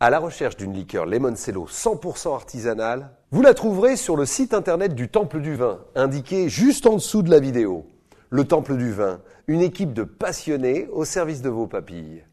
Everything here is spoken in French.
à la recherche d'une liqueur Lemoncello 100% artisanale, vous la trouverez sur le site internet du Temple du Vin, indiqué juste en dessous de la vidéo. Le Temple du Vin, une équipe de passionnés au service de vos papilles.